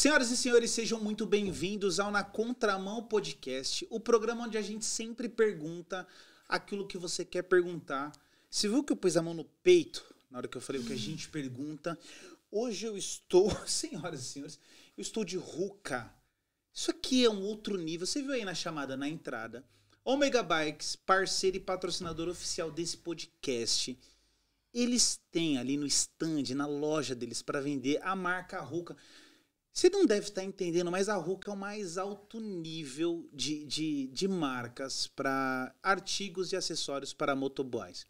Senhoras e senhores, sejam muito bem-vindos ao Na Contramão Podcast, o programa onde a gente sempre pergunta aquilo que você quer perguntar. Você viu que eu pus a mão no peito na hora que eu falei o que a gente pergunta? Hoje eu estou, senhoras e senhores, eu estou de ruca. Isso aqui é um outro nível. Você viu aí na chamada, na entrada. Omega Bikes, parceiro e patrocinador oficial desse podcast. Eles têm ali no stand, na loja deles, para vender a marca Ruca. Você não deve estar entendendo, mas a Ruka é o mais alto nível de, de, de marcas para artigos e acessórios para motoboys.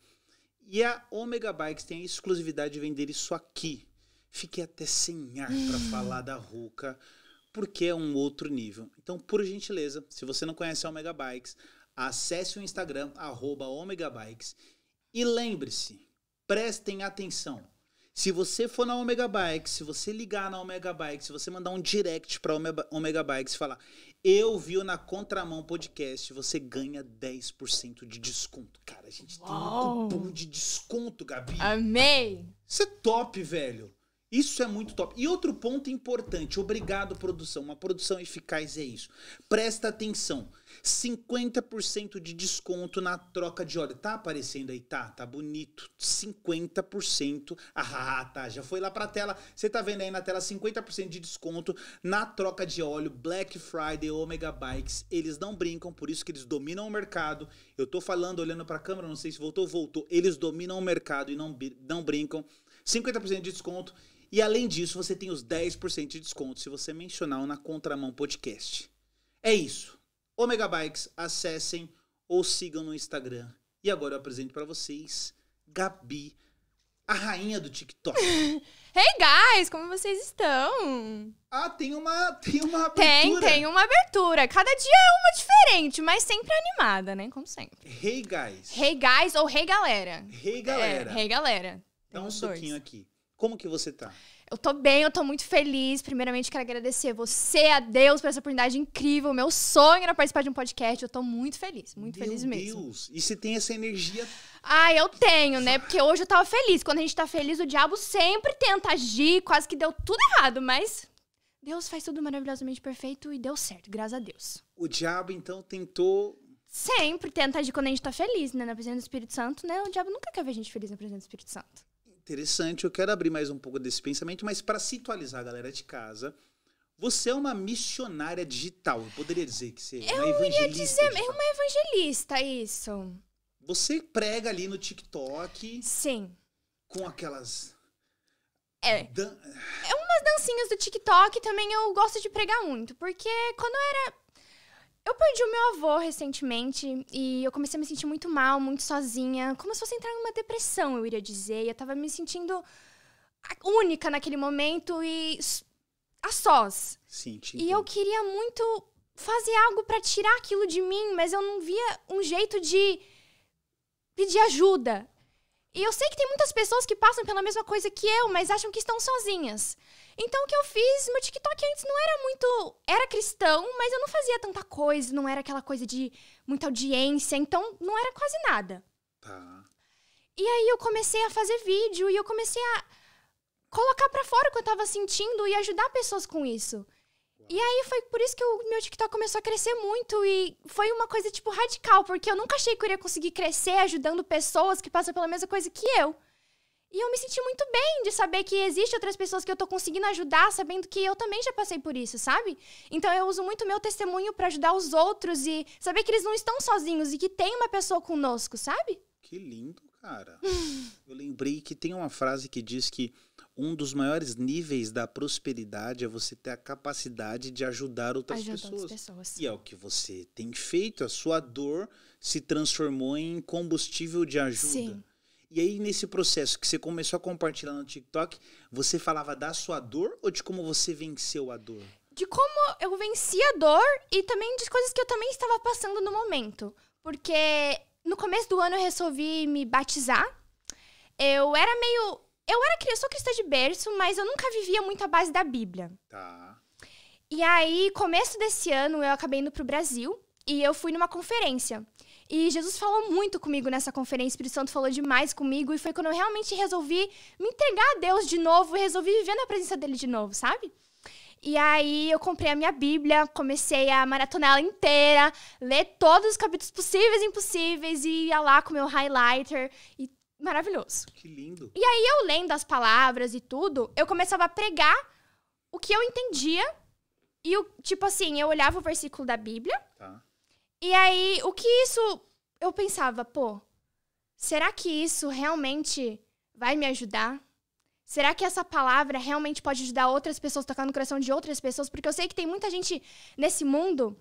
E a Omega Bikes tem a exclusividade de vender isso aqui. Fiquei até sem ar para falar da Ruka porque é um outro nível. Então, por gentileza, se você não conhece a Omega Bikes, acesse o Instagram, arroba Omega Bikes. E lembre-se, prestem atenção, se você for na Omega Bike, se você ligar na Omega Bike, se você mandar um direct para Omega Bike e falar: "Eu vi na Contramão Podcast", você ganha 10% de desconto. Cara, a gente Uou. tem um cupom de desconto, Gabi. Amei. Você é top, velho. Isso é muito top. E outro ponto importante, obrigado produção, uma produção eficaz é isso. Presta atenção, 50% de desconto na troca de óleo. Tá aparecendo aí, tá, tá bonito. 50%. Ah, ah, ah, tá, já foi lá pra tela. Você tá vendo aí na tela 50% de desconto na troca de óleo Black Friday Omega Bikes. Eles não brincam, por isso que eles dominam o mercado. Eu tô falando olhando pra câmera, não sei se voltou, voltou. Eles dominam o mercado e não, não brincam. 50% de desconto e além disso, você tem os 10% de desconto se você mencionar o Na Contramão Podcast. É isso. Omega Bikes, acessem ou sigam no Instagram. E agora eu apresento para vocês Gabi, a rainha do TikTok. Hey guys, como vocês estão? Ah, tem uma, tem uma abertura. Tem, tem uma abertura. Cada dia é uma diferente, mas sempre animada, né? Como sempre. Hey guys. Hey guys ou hey galera. Hey galera. É, hey galera. Dá um suquinho dois. aqui. Como que você tá? Eu tô bem, eu tô muito feliz. Primeiramente, quero agradecer você, a Deus, por essa oportunidade incrível. Meu sonho era participar de um podcast. Eu tô muito feliz, muito Meu feliz mesmo. Meu Deus, e você tem essa energia. Ah, eu tenho, né? Porque hoje eu tava feliz. Quando a gente tá feliz, o diabo sempre tenta agir, quase que deu tudo errado, mas Deus faz tudo maravilhosamente perfeito e deu certo, graças a Deus. O diabo, então, tentou sempre tenta agir quando a gente tá feliz, né? Na presença do Espírito Santo, né? O diabo nunca quer ver a gente feliz na presença do Espírito Santo. Interessante, eu quero abrir mais um pouco desse pensamento, mas para situalizar a galera de casa, você é uma missionária digital. Eu poderia dizer que você é uma evangelista. Eu ia dizer, é digital. uma evangelista, isso. Você prega ali no TikTok. Sim. Com aquelas. É. Dan... É umas dancinhas do TikTok também eu gosto de pregar muito. Porque quando eu era eu perdi o meu avô recentemente e eu comecei a me sentir muito mal, muito sozinha. Como se fosse entrar numa depressão, eu iria dizer. E eu tava me sentindo única naquele momento e a sós. Sim, e eu queria muito fazer algo para tirar aquilo de mim, mas eu não via um jeito de pedir ajuda. E eu sei que tem muitas pessoas que passam pela mesma coisa que eu, mas acham que estão sozinhas. Então o que eu fiz, meu TikTok antes não era muito. Era cristão, mas eu não fazia tanta coisa, não era aquela coisa de muita audiência, então não era quase nada. Tá. E aí eu comecei a fazer vídeo e eu comecei a colocar para fora o que eu tava sentindo e ajudar pessoas com isso. E aí foi por isso que o meu TikTok começou a crescer muito e foi uma coisa tipo radical, porque eu nunca achei que eu iria conseguir crescer ajudando pessoas que passam pela mesma coisa que eu. E eu me senti muito bem de saber que existe outras pessoas que eu tô conseguindo ajudar, sabendo que eu também já passei por isso, sabe? Então eu uso muito meu testemunho para ajudar os outros e saber que eles não estão sozinhos e que tem uma pessoa conosco, sabe? Que lindo, cara. eu lembrei que tem uma frase que diz que um dos maiores níveis da prosperidade é você ter a capacidade de ajudar outras pessoas. pessoas. E é o que você tem feito, a sua dor se transformou em combustível de ajuda. Sim. E aí, nesse processo que você começou a compartilhar no TikTok, você falava da sua dor ou de como você venceu a dor? De como eu venci a dor e também de coisas que eu também estava passando no momento. Porque no começo do ano eu resolvi me batizar. Eu era meio. Eu era criança, eu sou cristã de berço, mas eu nunca vivia muito a base da Bíblia. Tá. E aí, começo desse ano, eu acabei indo pro Brasil e eu fui numa conferência. E Jesus falou muito comigo nessa conferência, o Espírito Santo falou demais comigo, e foi quando eu realmente resolvi me entregar a Deus de novo, resolvi viver na presença dele de novo, sabe? E aí eu comprei a minha Bíblia, comecei a maratonar ela inteira, ler todos os capítulos possíveis e impossíveis, e ia lá com meu highlighter e maravilhoso. Que lindo. E aí eu lendo as palavras e tudo, eu começava a pregar o que eu entendia. E, o, tipo assim, eu olhava o versículo da Bíblia, e aí, o que isso. Eu pensava, pô, será que isso realmente vai me ajudar? Será que essa palavra realmente pode ajudar outras pessoas, tocar no coração de outras pessoas? Porque eu sei que tem muita gente nesse mundo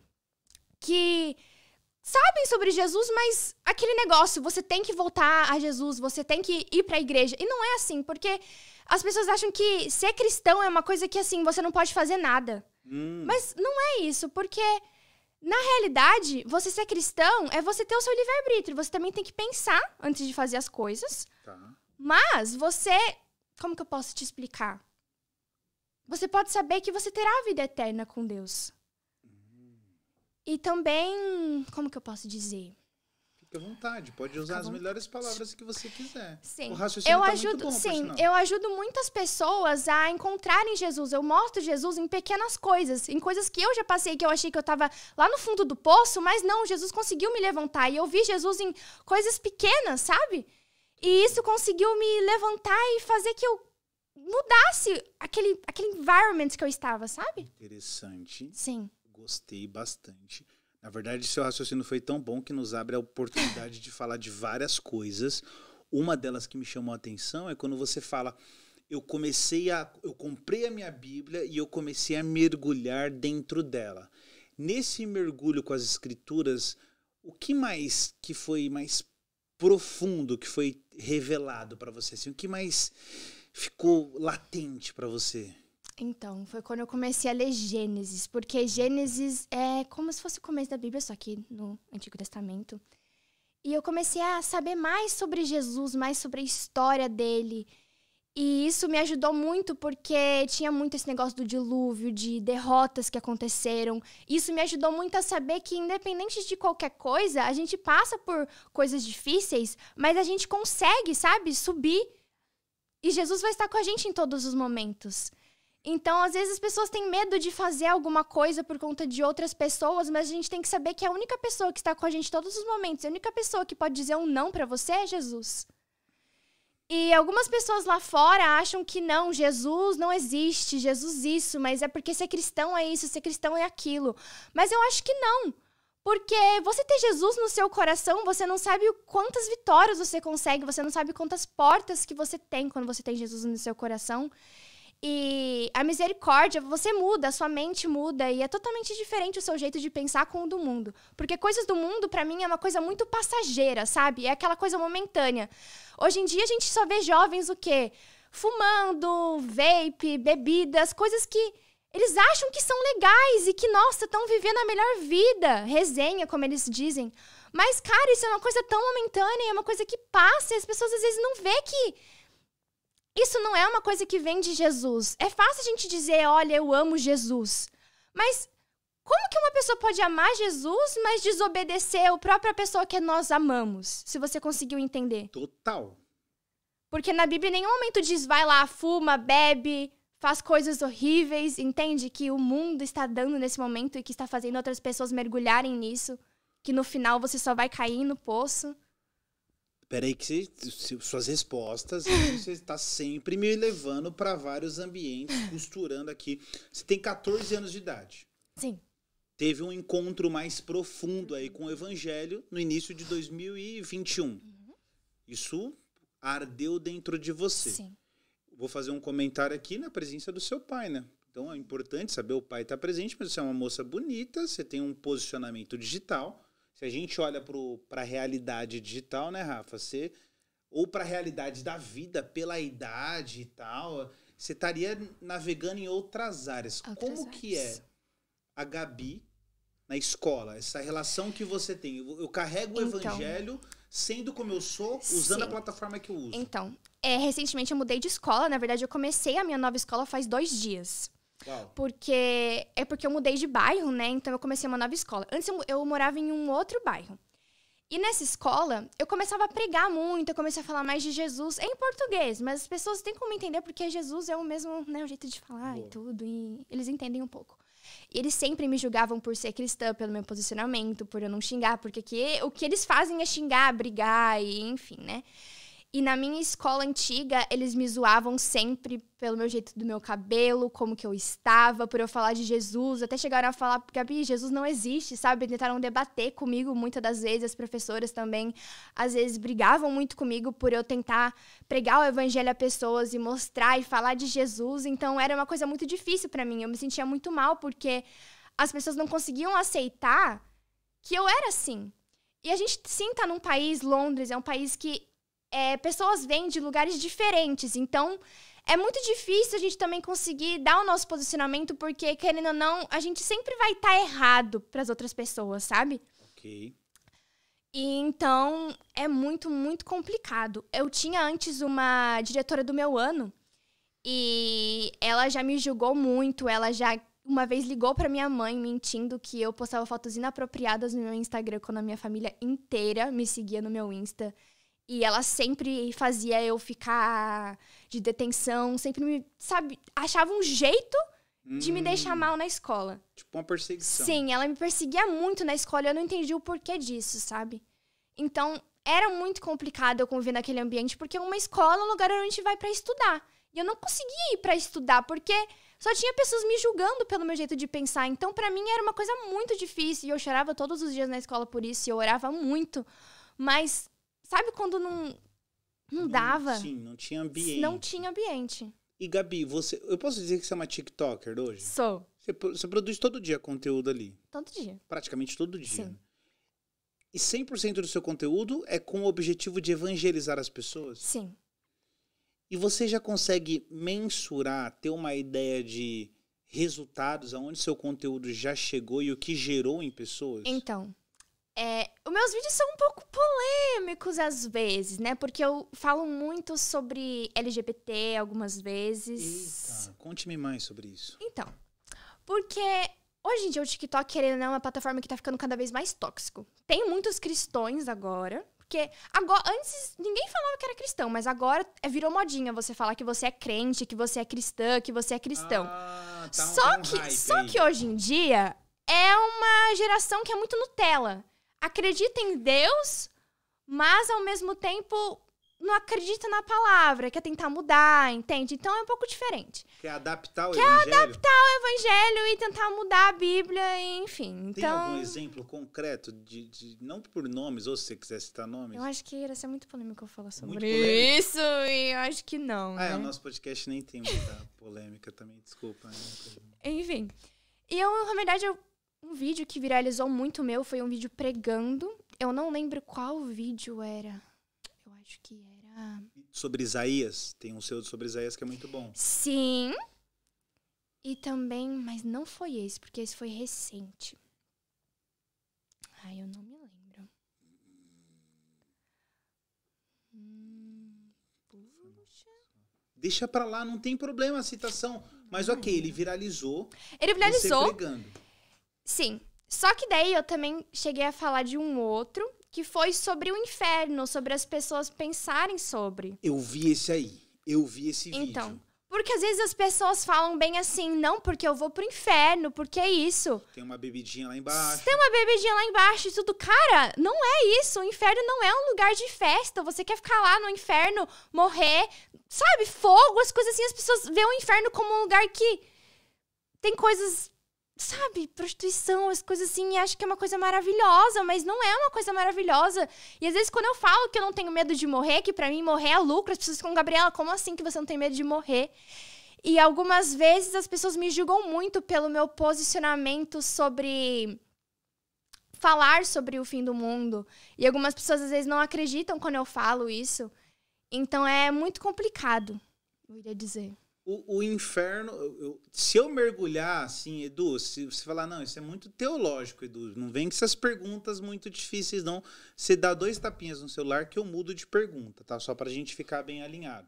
que sabem sobre Jesus, mas aquele negócio, você tem que voltar a Jesus, você tem que ir para a igreja. E não é assim, porque as pessoas acham que ser cristão é uma coisa que assim, você não pode fazer nada. Hum. Mas não é isso, porque na realidade, você ser cristão é você ter o seu livre-arbítrio. Você também tem que pensar antes de fazer as coisas. Tá. Mas você. Como que eu posso te explicar? Você pode saber que você terá a vida eterna com Deus. Hum. E também. Como que eu posso dizer? Fique à vontade, pode usar as melhores palavras que você quiser. Sim. O raciocínio eu tá ajudo, bom, sim, eu ajudo muitas pessoas a encontrarem Jesus. Eu mostro Jesus em pequenas coisas, em coisas que eu já passei que eu achei que eu estava lá no fundo do poço, mas não, Jesus conseguiu me levantar e eu vi Jesus em coisas pequenas, sabe? E isso conseguiu me levantar e fazer que eu mudasse aquele aquele environment que eu estava, sabe? Interessante. Sim. Gostei bastante. Na verdade, seu raciocínio foi tão bom que nos abre a oportunidade de falar de várias coisas. Uma delas que me chamou a atenção é quando você fala: eu comecei a. Eu comprei a minha Bíblia e eu comecei a mergulhar dentro dela. Nesse mergulho com as escrituras, o que mais que foi mais profundo que foi revelado para você? Assim, o que mais ficou latente para você? Então, foi quando eu comecei a ler Gênesis, porque Gênesis é como se fosse o começo da Bíblia, só que no Antigo Testamento. E eu comecei a saber mais sobre Jesus, mais sobre a história dele. E isso me ajudou muito porque tinha muito esse negócio do dilúvio, de derrotas que aconteceram. Isso me ajudou muito a saber que, independente de qualquer coisa, a gente passa por coisas difíceis, mas a gente consegue, sabe, subir. E Jesus vai estar com a gente em todos os momentos. Então, às vezes as pessoas têm medo de fazer alguma coisa por conta de outras pessoas, mas a gente tem que saber que a única pessoa que está com a gente todos os momentos, a única pessoa que pode dizer um não para você é Jesus. E algumas pessoas lá fora acham que não, Jesus não existe, Jesus isso, mas é porque ser cristão é isso, ser cristão é aquilo. Mas eu acho que não. Porque você ter Jesus no seu coração, você não sabe quantas vitórias você consegue, você não sabe quantas portas que você tem quando você tem Jesus no seu coração. E a misericórdia, você muda, a sua mente muda e é totalmente diferente o seu jeito de pensar com o do mundo. Porque coisas do mundo, para mim, é uma coisa muito passageira, sabe? É aquela coisa momentânea. Hoje em dia, a gente só vê jovens o quê? Fumando, vape, bebidas, coisas que eles acham que são legais e que, nossa, estão vivendo a melhor vida. Resenha, como eles dizem. Mas, cara, isso é uma coisa tão momentânea, é uma coisa que passa e as pessoas às vezes não vê que isso não é uma coisa que vem de Jesus. É fácil a gente dizer, olha, eu amo Jesus. Mas como que uma pessoa pode amar Jesus, mas desobedecer a própria pessoa que nós amamos? Se você conseguiu entender. Total. Porque na Bíblia em nenhum momento diz, vai lá, fuma, bebe, faz coisas horríveis, entende? Que o mundo está dando nesse momento e que está fazendo outras pessoas mergulharem nisso, que no final você só vai cair no poço. Peraí, que você, suas respostas, você está sempre me levando para vários ambientes, costurando aqui. Você tem 14 anos de idade. Sim. Teve um encontro mais profundo aí com o Evangelho no início de 2021. Uhum. Isso ardeu dentro de você. Sim. Vou fazer um comentário aqui na presença do seu pai, né? Então é importante saber o pai está presente, mas você é uma moça bonita, você tem um posicionamento digital se a gente olha para a realidade digital, né, Rafa? Você, ou para a realidade da vida, pela idade e tal, você estaria navegando em outras áreas. Outras Como áreas. que é a Gabi na escola? Essa relação que você tem? Eu carrego então, o evangelho sendo como eu sou, usando sim. a plataforma que eu uso. Então, é, recentemente eu mudei de escola. Na verdade, eu comecei a minha nova escola faz dois dias. Porque é porque eu mudei de bairro, né? Então eu comecei uma nova escola. Antes eu, morava em um outro bairro. E nessa escola, eu começava a pregar muito, eu comecei a falar mais de Jesus em português, mas as pessoas têm como entender porque Jesus é o mesmo, né, o jeito de falar e tudo, e eles entendem um pouco. E eles sempre me julgavam por ser cristã, pelo meu posicionamento, por eu não xingar, porque que, o que eles fazem é xingar, brigar e enfim, né? E na minha escola antiga, eles me zoavam sempre pelo meu jeito do meu cabelo, como que eu estava, por eu falar de Jesus. Até chegaram a falar, Gabi, Jesus não existe, sabe? Tentaram debater comigo muitas das vezes. As professoras também, às vezes, brigavam muito comigo por eu tentar pregar o evangelho a pessoas e mostrar e falar de Jesus. Então, era uma coisa muito difícil para mim. Eu me sentia muito mal porque as pessoas não conseguiam aceitar que eu era assim. E a gente sim tá num país, Londres, é um país que é, pessoas vêm de lugares diferentes. Então, é muito difícil a gente também conseguir dar o nosso posicionamento, porque, querendo ou não, a gente sempre vai estar tá errado para as outras pessoas, sabe? Ok. E então é muito, muito complicado. Eu tinha antes uma diretora do meu ano e ela já me julgou muito. Ela já uma vez ligou para minha mãe mentindo que eu postava fotos inapropriadas no meu Instagram quando a minha família inteira me seguia no meu Insta. E ela sempre fazia eu ficar de detenção, sempre me, sabe, achava um jeito hum. de me deixar hum. mal na escola. Tipo uma perseguição. Sim, ela me perseguia muito na escola e eu não entendi o porquê disso, sabe? Então, era muito complicado eu conviver naquele ambiente, porque uma escola é um lugar onde a gente vai para estudar. E eu não conseguia ir para estudar, porque só tinha pessoas me julgando pelo meu jeito de pensar. Então, para mim, era uma coisa muito difícil. E eu chorava todos os dias na escola por isso, e eu orava muito. Mas Sabe quando não, não dava? Sim, não tinha ambiente. Não tinha ambiente. E Gabi, você, eu posso dizer que você é uma TikToker hoje? Sou. Você, você produz todo dia conteúdo ali? Todo dia. Praticamente todo dia. Sim. E 100% do seu conteúdo é com o objetivo de evangelizar as pessoas? Sim. E você já consegue mensurar, ter uma ideia de resultados, aonde seu conteúdo já chegou e o que gerou em pessoas? Então, é, os meus vídeos são um pouco polêmicos às vezes, né? Porque eu falo muito sobre LGBT algumas vezes. Eita, conte-me mais sobre isso. Então, porque hoje em dia o TikTok, querendo ou não, é uma plataforma que tá ficando cada vez mais tóxico. Tem muitos cristões agora, porque agora, antes ninguém falava que era cristão, mas agora é, virou modinha você falar que você é crente, que você é cristã, que você é cristão. Ah, tá um, só tá um que, só aí. que hoje em dia é uma geração que é muito Nutella acredita em Deus, mas ao mesmo tempo não acredita na palavra, quer tentar mudar, entende? Então é um pouco diferente. Quer adaptar o quer evangelho. Quer adaptar o evangelho e tentar mudar a Bíblia, enfim. Então... Tem algum exemplo concreto de, de não por nomes, ou se você quiser citar nomes? Eu acho que ia ser muito polêmico eu falar sobre isso, e eu acho que não. Ah, né? é, o nosso podcast nem tem muita polêmica também, desculpa. Né? Enfim. E eu, na verdade, eu um vídeo que viralizou muito meu foi um vídeo pregando. Eu não lembro qual vídeo era. Eu acho que era. Sobre Isaías. Tem um seu sobre Isaías que é muito bom. Sim. E também, mas não foi esse, porque esse foi recente. Ai, eu não me lembro. Hum, puxa. Deixa pra lá, não tem problema a citação. Mas ok, ele viralizou. Ele viralizou. Você pregando. Sim. Só que daí eu também cheguei a falar de um outro que foi sobre o inferno, sobre as pessoas pensarem sobre. Eu vi esse aí. Eu vi esse então, vídeo. Então, porque às vezes as pessoas falam bem assim, não, porque eu vou pro inferno, porque é isso. Tem uma bebidinha lá embaixo. Tem uma bebidinha lá embaixo e tudo. Cara, não é isso. O inferno não é um lugar de festa. Você quer ficar lá no inferno, morrer, sabe? Fogo, as coisas assim. As pessoas veem o inferno como um lugar que tem coisas sabe, prostituição, as coisas assim, e acho que é uma coisa maravilhosa, mas não é uma coisa maravilhosa. E às vezes quando eu falo que eu não tenho medo de morrer, que para mim morrer é lucro, as pessoas ficam, Gabriela, como assim que você não tem medo de morrer? E algumas vezes as pessoas me julgam muito pelo meu posicionamento sobre falar sobre o fim do mundo. E algumas pessoas às vezes não acreditam quando eu falo isso. Então é muito complicado, eu iria dizer o, o inferno. Eu, se eu mergulhar assim, Edu, se você falar, não, isso é muito teológico, Edu, não vem com essas perguntas muito difíceis, não. Você dá dois tapinhas no celular que eu mudo de pergunta, tá? Só pra gente ficar bem alinhado.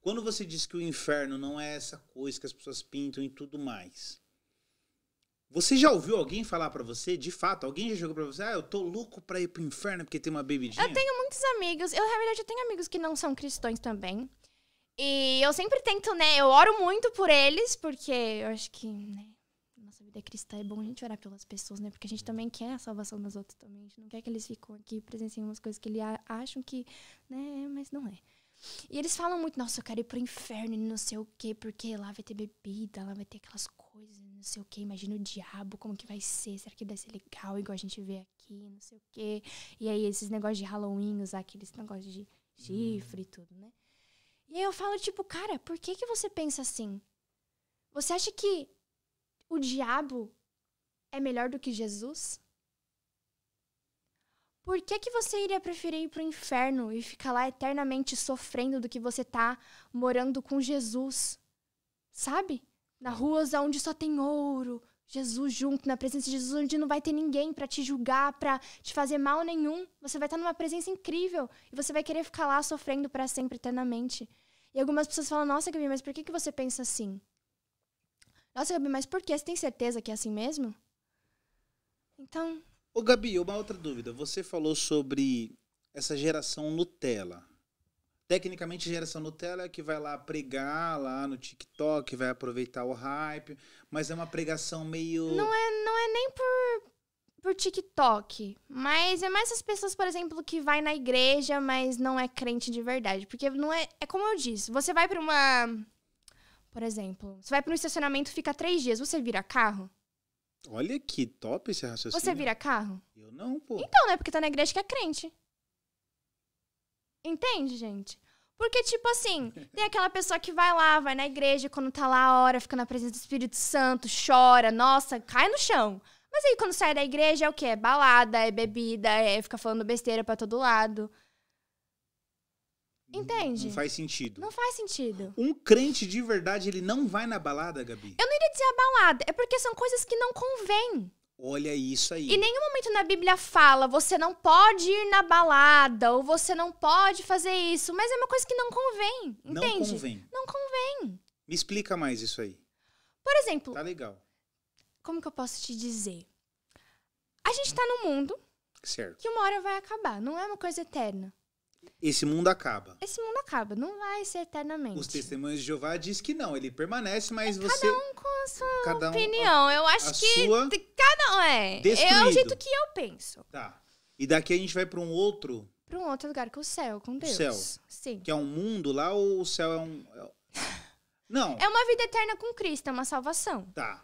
Quando você diz que o inferno não é essa coisa que as pessoas pintam e tudo mais. Você já ouviu alguém falar para você, de fato? Alguém já jogou pra você, ah, eu tô louco pra ir pro inferno porque tem uma bebidinha? Eu tenho muitos amigos. Eu, na verdade, eu tenho amigos que não são cristãos também. E eu sempre tento, né? Eu oro muito por eles, porque eu acho que, né? Nossa vida cristã é bom a gente orar pelas pessoas, né? Porque a gente também quer a salvação dos outros também. A gente não quer que eles ficam aqui presenciando umas coisas que eles acham que, né? Mas não é. E eles falam muito, nossa, eu quero ir pro inferno e não sei o quê, porque lá vai ter bebida, lá vai ter aquelas coisas, não sei o quê. Imagina o diabo, como que vai ser? Será que vai ser legal, igual a gente vê aqui, não sei o quê. E aí, esses negócios de Halloween, usar aqueles negócios de chifre e tudo, né? E aí eu falo, tipo, cara, por que, que você pensa assim? Você acha que o diabo é melhor do que Jesus? Por que, que você iria preferir ir para o inferno e ficar lá eternamente sofrendo do que você tá morando com Jesus? Sabe? Na uhum. ruas onde só tem ouro, Jesus junto, na presença de Jesus, onde não vai ter ninguém para te julgar, para te fazer mal nenhum. Você vai estar numa presença incrível e você vai querer ficar lá sofrendo para sempre, eternamente. E algumas pessoas falam: Nossa, Gabi, mas por que, que você pensa assim? Nossa, Gabi, mas por que? Você tem certeza que é assim mesmo? Então. Ô, Gabi, uma outra dúvida. Você falou sobre essa geração Nutella. Tecnicamente, geração Nutella é que vai lá pregar lá no TikTok, vai aproveitar o hype, mas é uma pregação meio. Não é, não é nem por, por TikTok, mas é mais as pessoas, por exemplo, que vai na igreja, mas não é crente de verdade. Porque não é. É como eu disse, você vai para uma. Por exemplo, você vai para um estacionamento, fica três dias, você vira carro? Olha que top esse raciocínio. Você vira carro? Eu não, pô. Então, não é porque tá na igreja que é crente. Entende, gente? Porque, tipo assim, tem aquela pessoa que vai lá, vai na igreja, quando tá lá a hora, fica na presença do Espírito Santo, chora, nossa, cai no chão. Mas aí quando sai da igreja é o quê? É balada, é bebida, é ficar falando besteira para todo lado. Entende? Não faz sentido. Não faz sentido. Um crente de verdade, ele não vai na balada, Gabi? Eu não iria dizer a balada, é porque são coisas que não convêm. Olha isso aí. Em nenhum momento na Bíblia fala você não pode ir na balada ou você não pode fazer isso, mas é uma coisa que não convém, entende? Não convém. Não convém. Me explica mais isso aí. Por exemplo. Tá legal. Como que eu posso te dizer? A gente tá num mundo certo. que uma hora vai acabar, não é uma coisa eterna esse mundo acaba. Esse mundo acaba, não vai ser eternamente. Os testemunhos de Jeová diz que não, ele permanece, mas é você. Cada um com a sua cada um, opinião. eu acho a que. Sua cada um é. Destruído. É o jeito que eu penso. Tá. E daqui a gente vai para um outro. Para um outro lugar, que é o céu, com Deus. O céu. Sim. Que é um mundo lá ou o céu é um. É não. É uma vida eterna com Cristo, é uma salvação. Tá.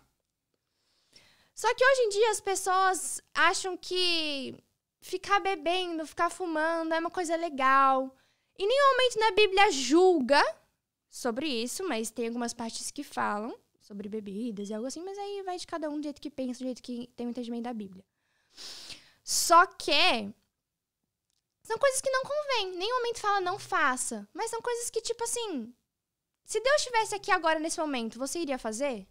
Só que hoje em dia as pessoas acham que ficar bebendo, ficar fumando é uma coisa legal. e nenhum momento na Bíblia julga sobre isso, mas tem algumas partes que falam sobre bebidas e algo assim, mas aí vai de cada um do jeito que pensa, do jeito que tem o entendimento da Bíblia. Só que são coisas que não convém. Nenhum momento fala não faça, mas são coisas que tipo assim, se Deus estivesse aqui agora nesse momento, você iria fazer?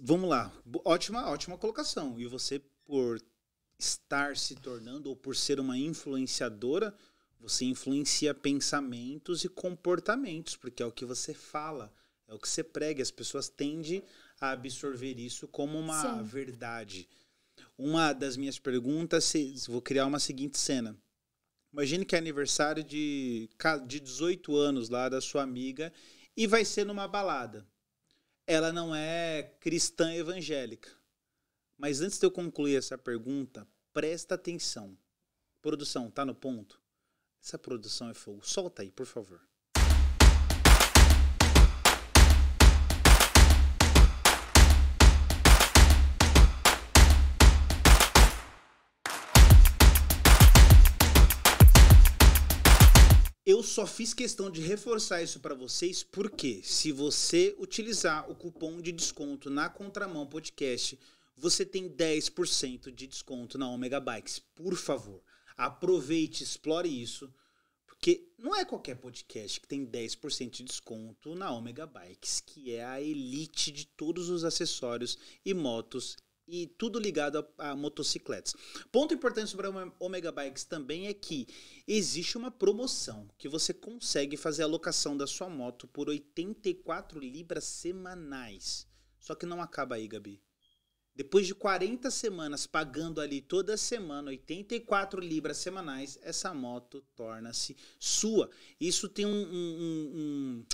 Vamos lá. Ótima, ótima colocação. E você por estar se tornando, ou por ser uma influenciadora, você influencia pensamentos e comportamentos, porque é o que você fala, é o que você prega. As pessoas tendem a absorver isso como uma Sim. verdade. Uma das minhas perguntas, vou criar uma seguinte cena. Imagine que é aniversário de, de 18 anos lá da sua amiga e vai ser numa balada. Ela não é cristã evangélica. Mas antes de eu concluir essa pergunta, presta atenção. Produção, tá no ponto? Essa produção é fogo. Solta aí, por favor. Eu só fiz questão de reforçar isso para vocês porque se você utilizar o cupom de desconto na Contramão Podcast você tem 10% de desconto na Omega Bikes. Por favor, aproveite, explore isso, porque não é qualquer podcast que tem 10% de desconto na Omega Bikes, que é a elite de todos os acessórios e motos e tudo ligado a, a, motocicletas. Ponto importante sobre a Omega Bikes também é que existe uma promoção que você consegue fazer a locação da sua moto por 84 libras semanais. Só que não acaba aí, Gabi. Depois de 40 semanas pagando ali toda semana 84 libras semanais, essa moto torna-se sua. Isso tem um, um, um,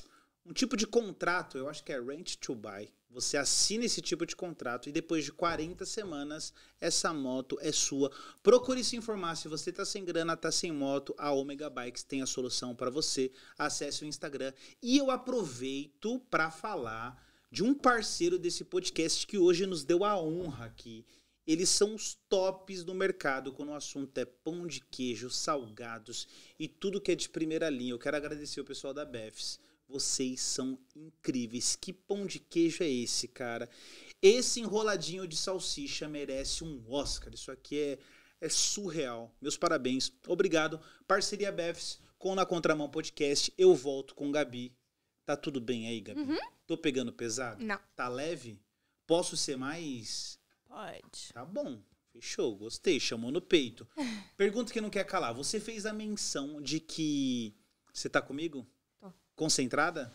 um, tipo de contrato, eu acho que é rent to buy. Você assina esse tipo de contrato e depois de 40 semanas, essa moto é sua. Procure se informar. Se você está sem grana, está sem moto, a Omega Bikes tem a solução para você. Acesse o Instagram. E eu aproveito para falar de um parceiro desse podcast que hoje nos deu a honra aqui. Eles são os tops do mercado quando o assunto é pão de queijo, salgados e tudo que é de primeira linha. Eu quero agradecer o pessoal da Befs. Vocês são incríveis. Que pão de queijo é esse, cara? Esse enroladinho de salsicha merece um Oscar. Isso aqui é, é surreal. Meus parabéns. Obrigado. Parceria Befs com Na Contramão Podcast. Eu volto com Gabi Tá tudo bem aí, Gabi? Uhum. Tô pegando pesado? Não. Tá leve? Posso ser mais? Pode. Tá bom. Fechou, gostei, chamou no peito. Pergunta que não quer calar. Você fez a menção de que. Você tá comigo? Tô. Concentrada?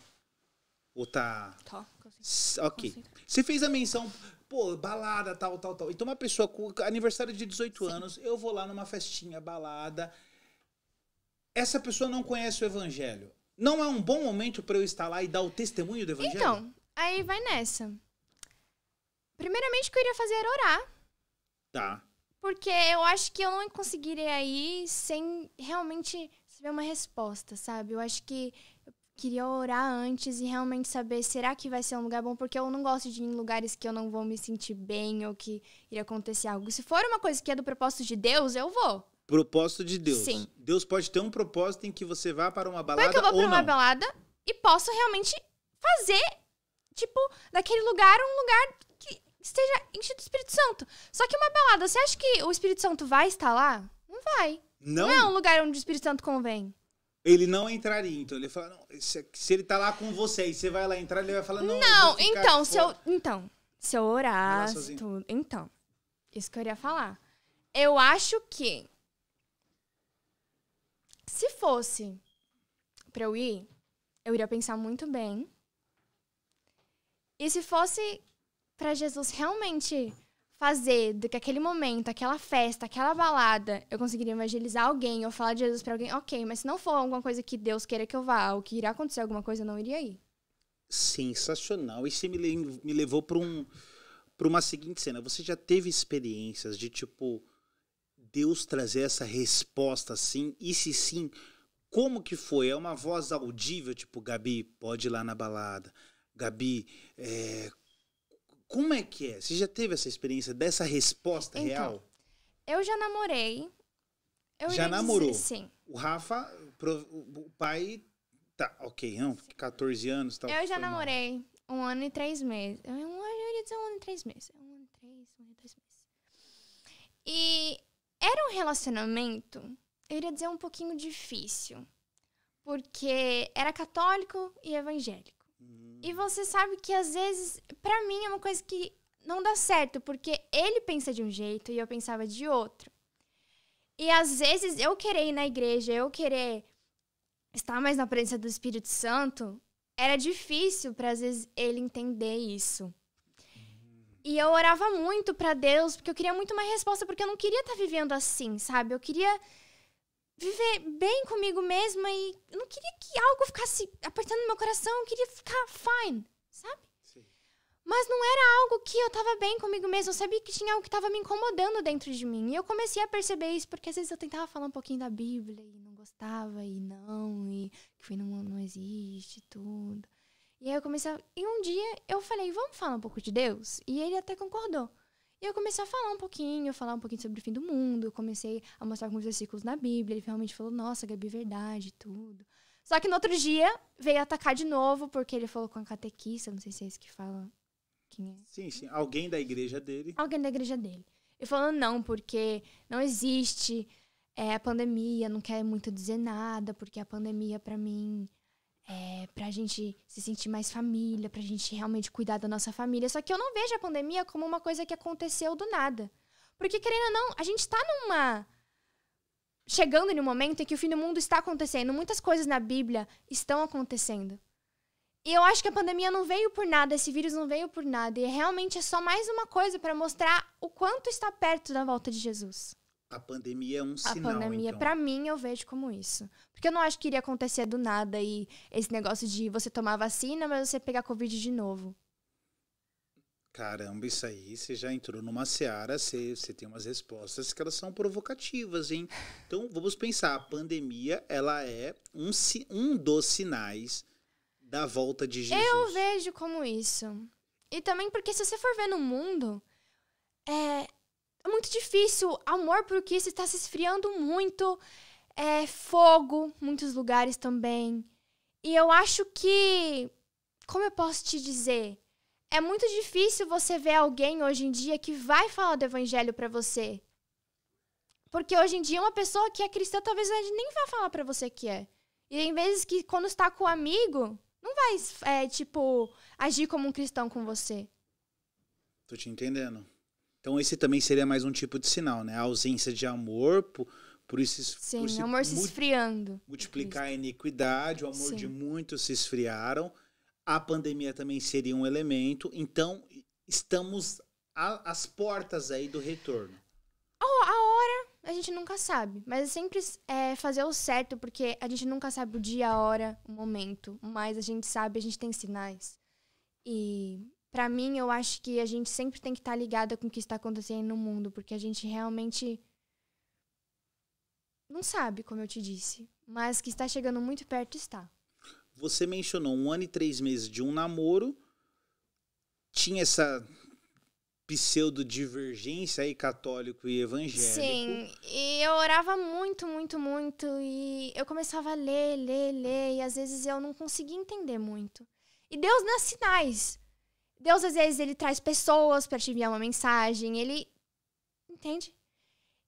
Ou tá. Tô, concentrada. Ok. Concentrada. Você fez a menção, pô, balada, tal, tal, tal. Então, uma pessoa com aniversário de 18 Sim. anos, eu vou lá numa festinha, balada. Essa pessoa não conhece o evangelho não é um bom momento para eu estar lá e dar o testemunho do evangelho? Então, aí vai nessa. Primeiramente, o que eu iria fazer era é orar. Tá. Porque eu acho que eu não conseguiria ir sem realmente receber uma resposta, sabe? Eu acho que eu queria orar antes e realmente saber será que vai ser um lugar bom, porque eu não gosto de ir em lugares que eu não vou me sentir bem ou que iria acontecer algo. Se for uma coisa que é do propósito de Deus, eu vou propósito de Deus. Sim. Deus pode ter um propósito em que você vá para uma balada. Vai é que eu vou ou pra uma balada e posso realmente fazer, tipo, daquele lugar um lugar que esteja enchido do Espírito Santo. Só que uma balada, você acha que o Espírito Santo vai estar lá? Não vai. Não, não é um lugar onde o Espírito Santo convém. Ele não entraria, então ele fala, é, se ele tá lá com você e você vai lá entrar, ele vai falar, não. Não, então, então, se eu, então, se eu orar, tudo, então, isso que eu ia falar. Eu acho que se fosse para eu ir, eu iria pensar muito bem. E se fosse para Jesus realmente fazer do que aquele momento, aquela festa, aquela balada, eu conseguiria evangelizar alguém ou falar de Jesus para alguém, ok, mas se não for alguma coisa que Deus queira que eu vá, ou que irá acontecer alguma coisa, eu não iria ir. Sensacional. E você me, levou para um, uma seguinte cena. Você já teve experiências de tipo Deus trazer essa resposta assim? E se sim, como que foi? É uma voz audível, tipo, Gabi, pode ir lá na balada. Gabi, é... como é que é? Você já teve essa experiência dessa resposta então, real? Eu já namorei. Eu já namorou? Dizer, sim. O Rafa, o pai, tá, ok, não, 14 anos. eu já namorei mal. um ano e três meses. Um ano, eu ia dizer um ano e três meses. Um ano e três, um ano e três meses. E era um relacionamento, eu iria dizer, um pouquinho difícil. Porque era católico e evangélico. Uhum. E você sabe que às vezes, para mim, é uma coisa que não dá certo, porque ele pensa de um jeito e eu pensava de outro. E às vezes eu querer ir na igreja, eu querer estar mais na presença do Espírito Santo, era difícil para às vezes ele entender isso. E eu orava muito para Deus, porque eu queria muito uma resposta, porque eu não queria estar tá vivendo assim, sabe? Eu queria viver bem comigo mesma e eu não queria que algo ficasse apertando meu coração, eu queria ficar fine, sabe? Sim. Mas não era algo que eu tava bem comigo mesma, eu sabia que tinha algo que tava me incomodando dentro de mim. E eu comecei a perceber isso, porque às vezes eu tentava falar um pouquinho da Bíblia e não gostava, e não, e que o não, não existe, tudo. E aí eu comecei a... E um dia eu falei, vamos falar um pouco de Deus? E ele até concordou. E eu comecei a falar um pouquinho, falar um pouquinho sobre o fim do mundo, comecei a mostrar alguns versículos na Bíblia, ele realmente falou, nossa, Gabi, é verdade, tudo. Só que no outro dia veio atacar de novo, porque ele falou com a catequista, não sei se é esse que fala quem é. Sim, sim, alguém da igreja dele. Alguém da igreja dele. E falando, não, porque não existe é, a pandemia, não quer muito dizer nada, porque a pandemia, para mim, é, para a gente se sentir mais família, para a gente realmente cuidar da nossa família. Só que eu não vejo a pandemia como uma coisa que aconteceu do nada. Porque, querendo ou não, a gente está numa. Chegando em um momento em que o fim do mundo está acontecendo. Muitas coisas na Bíblia estão acontecendo. E eu acho que a pandemia não veio por nada, esse vírus não veio por nada. E realmente é só mais uma coisa para mostrar o quanto está perto da volta de Jesus a pandemia é um sinal. A pandemia, então. para mim, eu vejo como isso. Porque eu não acho que iria acontecer do nada e esse negócio de você tomar vacina, mas você pegar Covid de novo. Caramba, isso aí, você já entrou numa seara, você, você tem umas respostas que elas são provocativas, hein? Então, vamos pensar, a pandemia, ela é um, um dos sinais da volta de Jesus. Eu vejo como isso. E também porque se você for ver no mundo, é, é muito difícil. Amor por que está se esfriando muito. É fogo, muitos lugares também. E eu acho que. Como eu posso te dizer? É muito difícil você ver alguém hoje em dia que vai falar do evangelho para você. Porque hoje em dia uma pessoa que é cristã talvez nem vá falar para você que é. E tem vezes que quando está com um amigo, não vai, é, tipo, agir como um cristão com você. Tô te entendendo. Então esse também seria mais um tipo de sinal, né? A ausência de amor por, por esse Sim, por amor se esfriando. Multiplicar a iniquidade, o amor Sim. de muitos se esfriaram. A pandemia também seria um elemento. Então estamos às portas aí do retorno. A, a hora a gente nunca sabe, mas é sempre é, fazer o certo, porque a gente nunca sabe o dia, a hora, o momento, mas a gente sabe, a gente tem sinais. E para mim, eu acho que a gente sempre tem que estar tá ligada com o que está acontecendo no mundo, porque a gente realmente não sabe, como eu te disse, mas que está chegando muito perto está. Você mencionou um ano e três meses de um namoro, tinha essa pseudo-divergência aí católico e evangélico. Sim, e eu orava muito, muito, muito, e eu começava a ler, ler, ler, e às vezes eu não conseguia entender muito. E Deus nas sinais. Deus, às vezes, ele traz pessoas para te enviar uma mensagem, ele. Entende?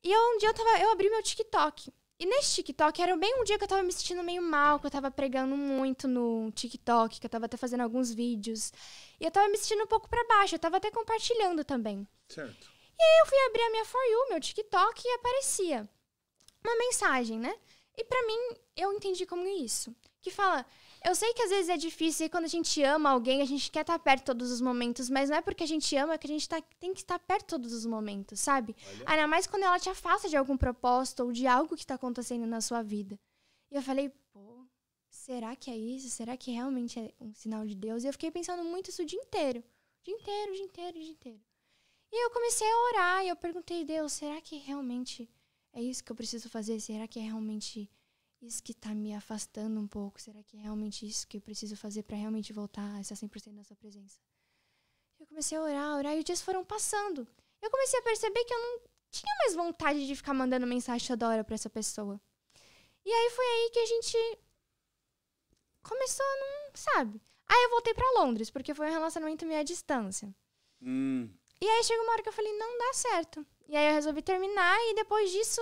E eu, um dia eu, tava, eu abri meu TikTok. E nesse TikTok era bem um dia que eu tava me sentindo meio mal, que eu tava pregando muito no TikTok, que eu tava até fazendo alguns vídeos. E eu tava me sentindo um pouco para baixo, eu tava até compartilhando também. Certo. E aí eu fui abrir a minha For You, meu TikTok, e aparecia uma mensagem, né? E para mim, eu entendi como isso que fala: Eu sei que às vezes é difícil e quando a gente ama alguém, a gente quer estar perto todos os momentos, mas não é porque a gente ama que a gente tá, tem que estar perto todos os momentos, sabe? Olha. Ainda mais quando ela te afasta de algum propósito ou de algo que está acontecendo na sua vida. E eu falei: Pô, será que é isso? Será que realmente é um sinal de Deus? E eu fiquei pensando muito isso o dia inteiro. O dia inteiro, o dia inteiro, o dia inteiro. E eu comecei a orar e eu perguntei: Deus, será que realmente é isso que eu preciso fazer? Será que é realmente isso que está me afastando um pouco? Será que é realmente isso que eu preciso fazer para realmente voltar a estar 100% na sua presença? Eu comecei a orar, a orar, e os dias foram passando. Eu comecei a perceber que eu não tinha mais vontade de ficar mandando mensagem toda hora para essa pessoa. E aí foi aí que a gente começou, a não sabe? Aí eu voltei para Londres, porque foi um relacionamento meio à distância. Hum. E aí chegou uma hora que eu falei, não dá certo. E aí eu resolvi terminar, e depois disso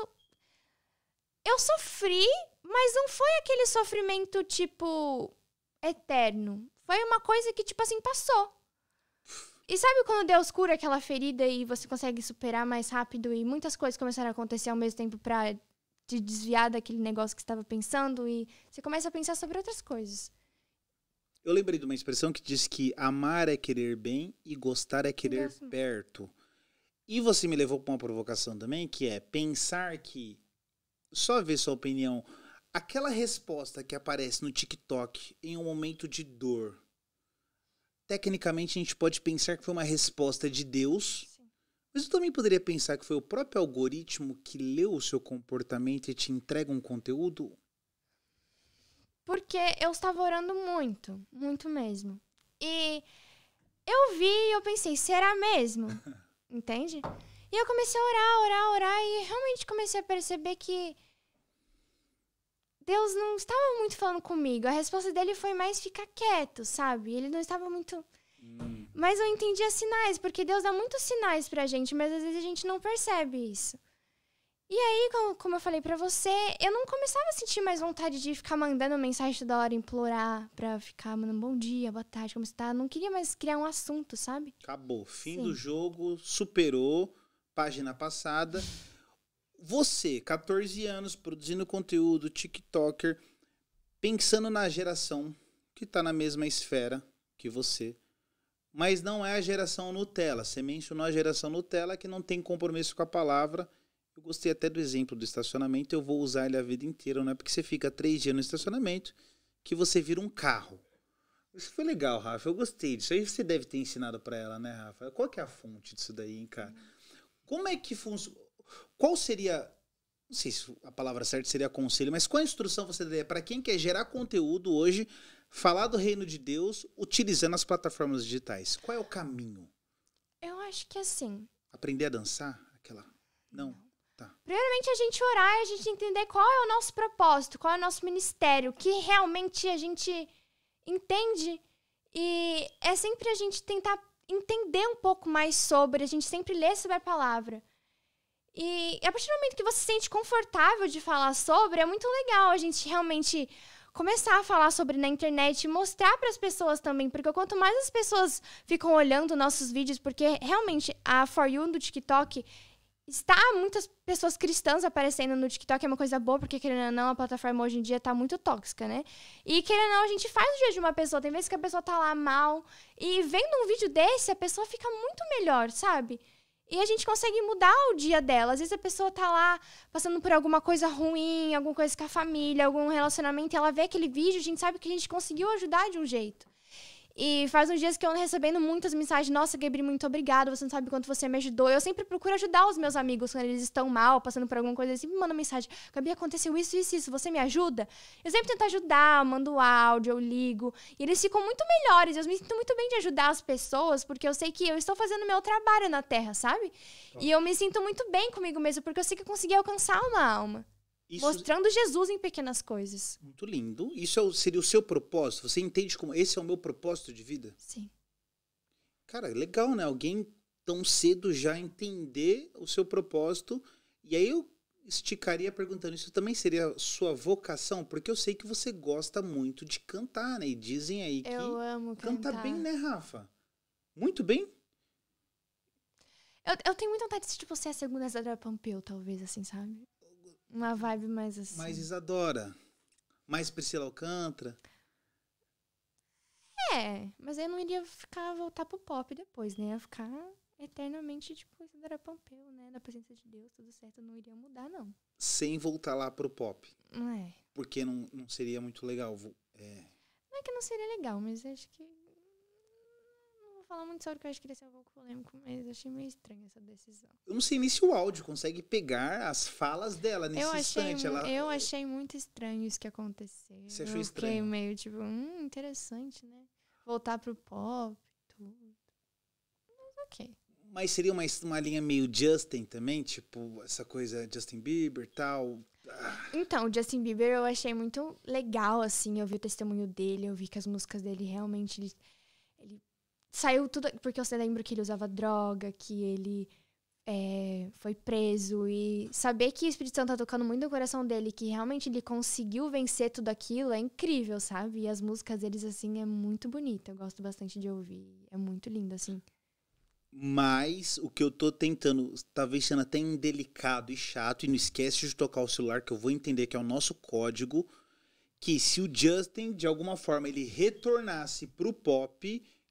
eu sofri mas não foi aquele sofrimento, tipo, eterno. Foi uma coisa que, tipo assim, passou. E sabe quando Deus cura aquela ferida e você consegue superar mais rápido e muitas coisas começaram a acontecer ao mesmo tempo pra te desviar daquele negócio que estava pensando e você começa a pensar sobre outras coisas. Eu lembrei de uma expressão que diz que amar é querer bem e gostar é querer Deus. perto. E você me levou para uma provocação também, que é pensar que só ver sua opinião Aquela resposta que aparece no TikTok em um momento de dor, tecnicamente a gente pode pensar que foi uma resposta de Deus, Sim. mas eu também poderia pensar que foi o próprio algoritmo que leu o seu comportamento e te entrega um conteúdo? Porque eu estava orando muito, muito mesmo. E eu vi e eu pensei, será mesmo? Entende? E eu comecei a orar, orar, orar e realmente comecei a perceber que Deus não estava muito falando comigo. A resposta dele foi mais ficar quieto, sabe? Ele não estava muito. Hum. Mas eu entendia sinais, porque Deus dá muitos sinais pra gente, mas às vezes a gente não percebe isso. E aí, como, eu falei pra você, eu não começava a sentir mais vontade de ficar mandando mensagem toda hora, implorar pra ficar mandando bom dia, boa tarde, como está. Não queria mais criar um assunto, sabe? Acabou. Fim Sim. do jogo, superou, página passada. Você, 14 anos, produzindo conteúdo, TikToker, pensando na geração que está na mesma esfera que você, mas não é a geração Nutella. Você mencionou a geração Nutella que não tem compromisso com a palavra. Eu gostei até do exemplo do estacionamento, eu vou usar ele a vida inteira, não é porque você fica três dias no estacionamento que você vira um carro. Isso foi legal, Rafa. Eu gostei disso. Aí você deve ter ensinado para ela, né, Rafa? Qual que é a fonte disso daí, hein, cara? Como é que funciona? Qual seria, não sei se a palavra certa seria conselho, mas qual instrução você daria para quem quer gerar conteúdo hoje, falar do reino de Deus utilizando as plataformas digitais? Qual é o caminho? Eu acho que assim. Aprender a dançar? Aquela. Não. não. Tá. Primeiramente, a gente orar e a gente entender qual é o nosso propósito, qual é o nosso ministério, que realmente a gente entende. E é sempre a gente tentar entender um pouco mais sobre, a gente sempre ler sobre a palavra. E a partir do momento que você se sente confortável de falar sobre, é muito legal a gente realmente começar a falar sobre na internet e mostrar para as pessoas também, porque quanto mais as pessoas ficam olhando nossos vídeos, porque realmente a For You do TikTok está muitas pessoas cristãs aparecendo no TikTok, é uma coisa boa, porque querendo ou não, a plataforma hoje em dia está muito tóxica, né? E querendo ou não, a gente faz o dia de uma pessoa, tem vezes que a pessoa está lá mal, e vendo um vídeo desse, a pessoa fica muito melhor, sabe? E a gente consegue mudar o dia dela. Às vezes a pessoa tá lá passando por alguma coisa ruim, alguma coisa com a família, algum relacionamento, e ela vê aquele vídeo, a gente sabe que a gente conseguiu ajudar de um jeito. E faz uns dias que eu ando recebendo muitas mensagens. Nossa, Gabriel, muito obrigado. Você não sabe quanto você me ajudou. Eu sempre procuro ajudar os meus amigos quando eles estão mal, passando por alguma coisa. Eles sempre me mandam mensagem. Gabi, aconteceu isso, isso, isso. Você me ajuda? Eu sempre tento ajudar, mando áudio, eu ligo. E eles ficam muito melhores. Eu me sinto muito bem de ajudar as pessoas, porque eu sei que eu estou fazendo meu trabalho na Terra, sabe? E eu me sinto muito bem comigo mesmo, porque eu sei que eu consegui alcançar uma alma. Isso... Mostrando Jesus em pequenas coisas. Muito lindo. Isso é seria o seu propósito? Você entende como esse é o meu propósito de vida? Sim. Cara, legal, né? Alguém tão cedo já entender o seu propósito. E aí eu esticaria perguntando: isso também seria sua vocação? Porque eu sei que você gosta muito de cantar, né? E dizem aí que. Eu amo cantar. Canta bem, né, Rafa? Muito bem? Eu, eu tenho muita vontade de, tipo, ser a segunda Zé Pompeu, talvez, assim, sabe? Uma vibe mais assim. Mais Isadora. Mais Priscila Alcântara. É, mas eu não iria ficar voltar pro pop depois, né? Ia ficar eternamente, tipo, Isadora Pompeu, né? Na presença de Deus, tudo certo, não iria mudar, não. Sem voltar lá pro pop. É. Porque não, não seria muito legal. É. Não é que não seria legal, mas acho que falar muito sobre, porque eu acho que ele é um pouco polêmico, mas achei meio estranha essa decisão. Eu não sei nem se o áudio consegue pegar as falas dela nesse eu achei, instante. Ela... Eu achei muito estranho isso que aconteceu. Você achou eu estranho? Fiquei meio tipo, hum, interessante, né? Voltar pro pop e tudo. Mas ok. Mas seria uma, uma linha meio Justin também? Tipo, essa coisa Justin Bieber e tal? Ah. Então, o Justin Bieber eu achei muito legal, assim. Eu vi o testemunho dele, eu vi que as músicas dele realmente... Ele Saiu tudo. Porque eu lembro que ele usava droga, que ele é, foi preso. E saber que o Espírito Santo tá tocando muito no coração dele, que realmente ele conseguiu vencer tudo aquilo, é incrível, sabe? E as músicas deles, assim, é muito bonita. Eu gosto bastante de ouvir. É muito lindo, assim. Mas o que eu tô tentando, talvez tá sendo até indelicado e chato, e não esquece de tocar o celular, que eu vou entender que é o nosso código. Que se o Justin, de alguma forma, ele retornasse pro pop,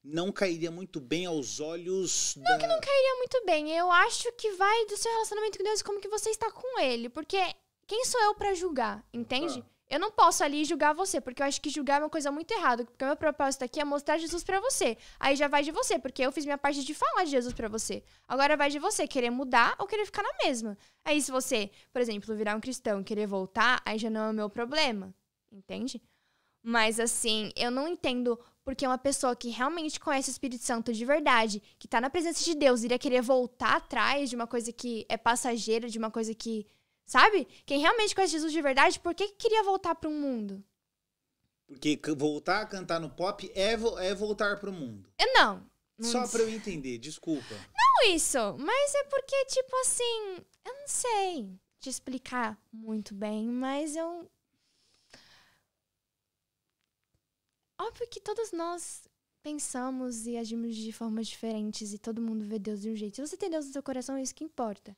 não cairia muito bem aos olhos Não, que não cairia muito bem. Eu acho que vai do seu relacionamento com Deus e como que você está com ele. Porque quem sou eu para julgar, entende? Ah. Eu não posso ali julgar você, porque eu acho que julgar é uma coisa muito errada, porque o meu propósito aqui é mostrar Jesus para você. Aí já vai de você, porque eu fiz minha parte de falar de Jesus para você. Agora vai de você querer mudar ou querer ficar na mesma. Aí se você, por exemplo, virar um cristão e querer voltar, aí já não é o meu problema, entende? Mas assim, eu não entendo porque uma pessoa que realmente conhece o Espírito Santo de verdade, que está na presença de Deus, iria querer voltar atrás de uma coisa que é passageira, de uma coisa que. Sabe? Quem realmente conhece Jesus de verdade, por que, que queria voltar para o mundo? Porque voltar a cantar no pop é, vo é voltar para o mundo. Não. não Só para eu entender, desculpa. Não isso, mas é porque, tipo assim, eu não sei te explicar muito bem, mas eu Óbvio que todos nós pensamos e agimos de formas diferentes e todo mundo vê Deus de um jeito. Se você tem Deus no seu coração, é isso que importa.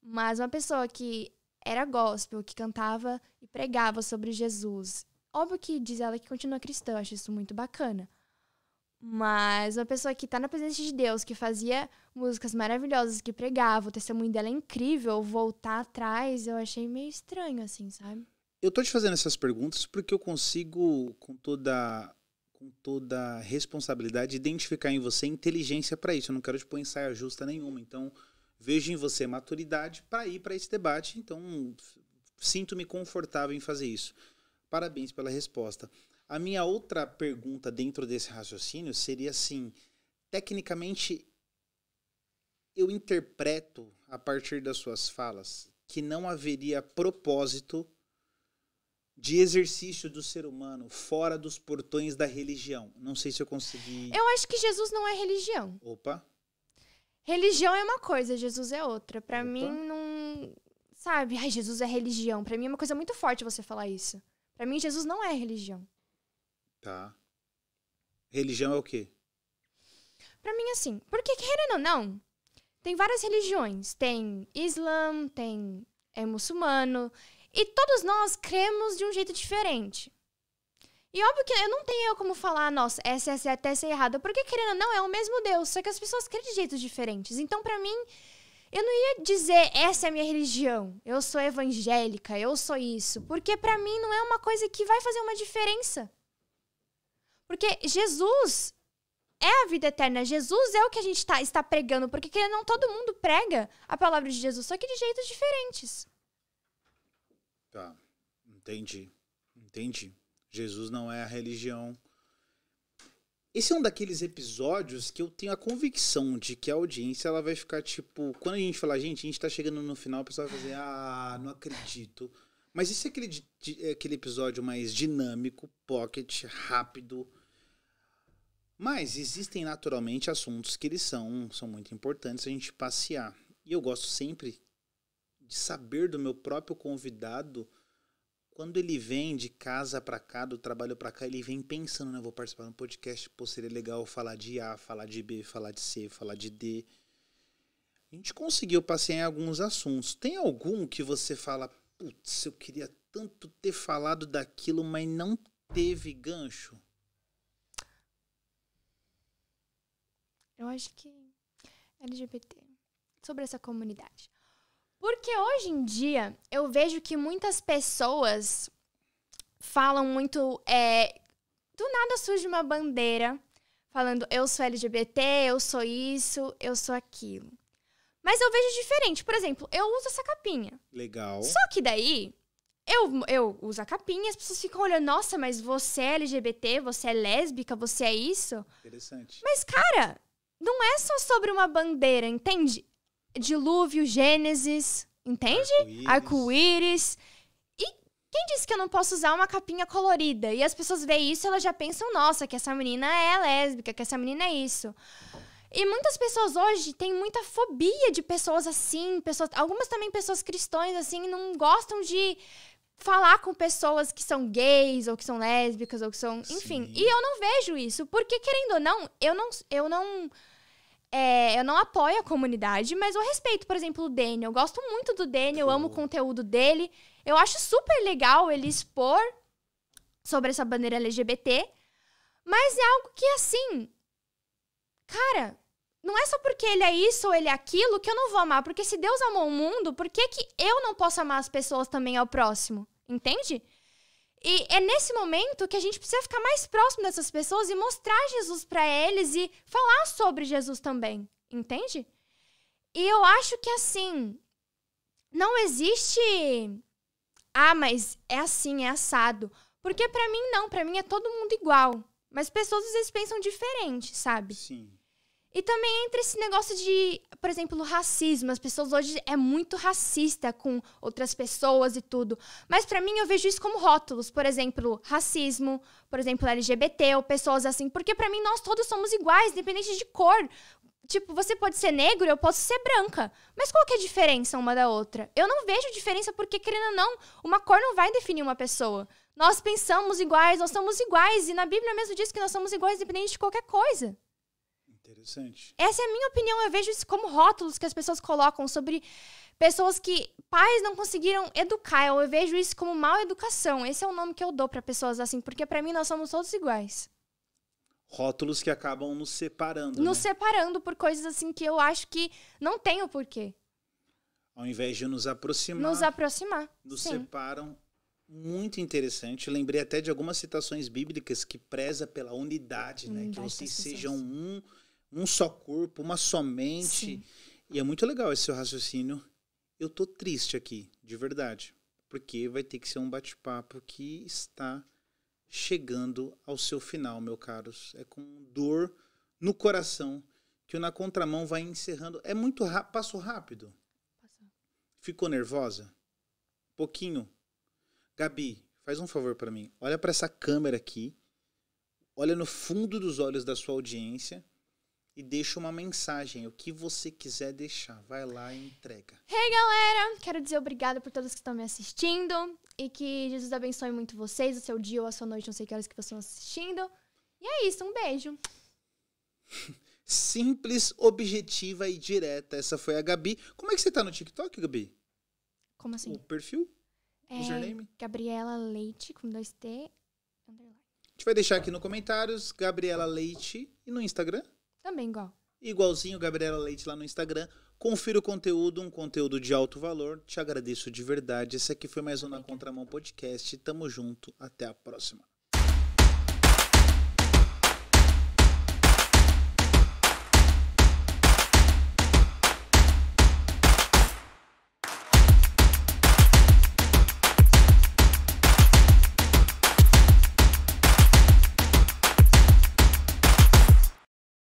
Mas uma pessoa que era gospel, que cantava e pregava sobre Jesus, óbvio que diz ela que continua cristã, eu acho isso muito bacana. Mas uma pessoa que está na presença de Deus, que fazia músicas maravilhosas, que pregava, o testemunho dela é incrível, voltar atrás, eu achei meio estranho, assim, sabe? Eu estou te fazendo essas perguntas porque eu consigo, com toda, com toda responsabilidade, identificar em você inteligência para isso. Eu não quero te pôr ensaia justa nenhuma. Então, vejo em você maturidade para ir para esse debate. Então, sinto-me confortável em fazer isso. Parabéns pela resposta. A minha outra pergunta dentro desse raciocínio seria assim: tecnicamente, eu interpreto a partir das suas falas que não haveria propósito de exercício do ser humano fora dos portões da religião. Não sei se eu consegui. Eu acho que Jesus não é religião. Opa. Religião é uma coisa, Jesus é outra. Para mim não, sabe? Ai, Jesus é religião. Para mim é uma coisa muito forte você falar isso. Para mim Jesus não é religião. Tá. Religião é o quê? Para mim assim, porque querendo ou não, tem várias religiões. Tem Islã, tem é muçulmano, e todos nós cremos de um jeito diferente. E óbvio que eu não tenho eu como falar, nossa, essa, é até essa é errada, porque querendo ou não, é o mesmo Deus, só que as pessoas creem de jeitos diferentes. Então, para mim, eu não ia dizer, essa é a minha religião, eu sou evangélica, eu sou isso, porque para mim não é uma coisa que vai fazer uma diferença. Porque Jesus é a vida eterna, Jesus é o que a gente tá, está pregando, porque querendo ou não, todo mundo prega a palavra de Jesus, só que de jeitos diferentes. Tá, entendi. Entendi. Jesus não é a religião. Esse é um daqueles episódios que eu tenho a convicção de que a audiência ela vai ficar tipo. Quando a gente falar, gente, a gente tá chegando no final, o pessoal vai fazer, ah, não acredito. Mas esse é aquele, aquele episódio mais dinâmico, pocket, rápido. Mas existem naturalmente assuntos que eles são, são muito importantes a gente passear. E eu gosto sempre de saber do meu próprio convidado quando ele vem de casa para cá, do trabalho para cá, ele vem pensando, né? Vou participar de um podcast, pô, seria legal falar de A, falar de B, falar de C, falar de D. A gente conseguiu passear em alguns assuntos. Tem algum que você fala, putz, eu queria tanto ter falado daquilo, mas não teve gancho? Eu acho que LGBT. Sobre essa comunidade. Porque hoje em dia eu vejo que muitas pessoas falam muito. É, do nada surge uma bandeira falando eu sou LGBT, eu sou isso, eu sou aquilo. Mas eu vejo diferente. Por exemplo, eu uso essa capinha. Legal. Só que daí, eu, eu uso a capinha, as pessoas ficam olhando, nossa, mas você é LGBT, você é lésbica, você é isso. Interessante. Mas, cara, não é só sobre uma bandeira, entende? dilúvio, Gênesis, entende? Arco-íris. Arco e quem disse que eu não posso usar uma capinha colorida? E as pessoas veem isso, elas já pensam, nossa, que essa menina é lésbica, que essa menina é isso. E muitas pessoas hoje têm muita fobia de pessoas assim, pessoas, algumas também pessoas cristãs assim, não gostam de falar com pessoas que são gays ou que são lésbicas ou que são, enfim. Sim. E eu não vejo isso, porque querendo ou não, eu não eu não é, eu não apoio a comunidade, mas eu respeito, por exemplo, o Daniel. Eu gosto muito do Daniel, eu amo o conteúdo dele. Eu acho super legal ele expor sobre essa bandeira LGBT. Mas é algo que, assim. Cara, não é só porque ele é isso ou ele é aquilo que eu não vou amar. Porque se Deus amou o mundo, por que, que eu não posso amar as pessoas também ao próximo? Entende? E é nesse momento que a gente precisa ficar mais próximo dessas pessoas e mostrar Jesus para eles e falar sobre Jesus também, entende? E eu acho que assim, não existe ah, mas é assim, é assado. Porque para mim não, para mim é todo mundo igual. Mas pessoas às vezes pensam diferente, sabe? Sim. E também entra esse negócio de, por exemplo, racismo. As pessoas hoje é muito racista com outras pessoas e tudo. Mas para mim eu vejo isso como rótulos, por exemplo, racismo, por exemplo, LGBT ou pessoas assim, porque para mim nós todos somos iguais, independente de cor. Tipo, você pode ser negro, eu posso ser branca. Mas qual que é a diferença uma da outra? Eu não vejo diferença porque, querendo ou não, uma cor não vai definir uma pessoa. Nós pensamos iguais, nós somos iguais, e na Bíblia mesmo diz que nós somos iguais independente de qualquer coisa. Interessante. Essa é a minha opinião. Eu vejo isso como rótulos que as pessoas colocam sobre pessoas que pais não conseguiram educar. Eu vejo isso como mal educação. Esse é o nome que eu dou para pessoas assim, porque para mim nós somos todos iguais. Rótulos que acabam nos separando. Nos né? separando por coisas assim que eu acho que não tem o porquê. Ao invés de nos aproximar. Nos aproximar. Nos sim. separam muito interessante. Eu lembrei até de algumas citações bíblicas que preza pela unidade, né? Unidade hum, que vocês sejam um um só corpo, uma só mente. Sim. E é muito legal esse seu raciocínio. Eu tô triste aqui, de verdade, porque vai ter que ser um bate-papo que está chegando ao seu final, meu caros. É com dor no coração que o na contramão vai encerrando. É muito passo rápido. Ficou nervosa? Pouquinho. Gabi, faz um favor para mim. Olha para essa câmera aqui. Olha no fundo dos olhos da sua audiência e deixa uma mensagem, o que você quiser deixar. Vai lá e entrega. Hey, galera! Quero dizer obrigada por todos que estão me assistindo e que Jesus abençoe muito vocês, o seu dia ou a sua noite, não sei que horas que vocês estão assistindo. E é isso, um beijo. Simples, objetiva e direta. Essa foi a Gabi. Como é que você tá no TikTok, Gabi? Como assim? O perfil? É, username? Gabriela Leite com dois t A gente vai deixar aqui nos comentários Gabriela Leite e no Instagram? Também igual. Igualzinho, Gabriela Leite lá no Instagram. Confira o conteúdo, um conteúdo de alto valor. Te agradeço de verdade. Esse aqui foi mais um Na Contramão Podcast. Tamo junto. Até a próxima.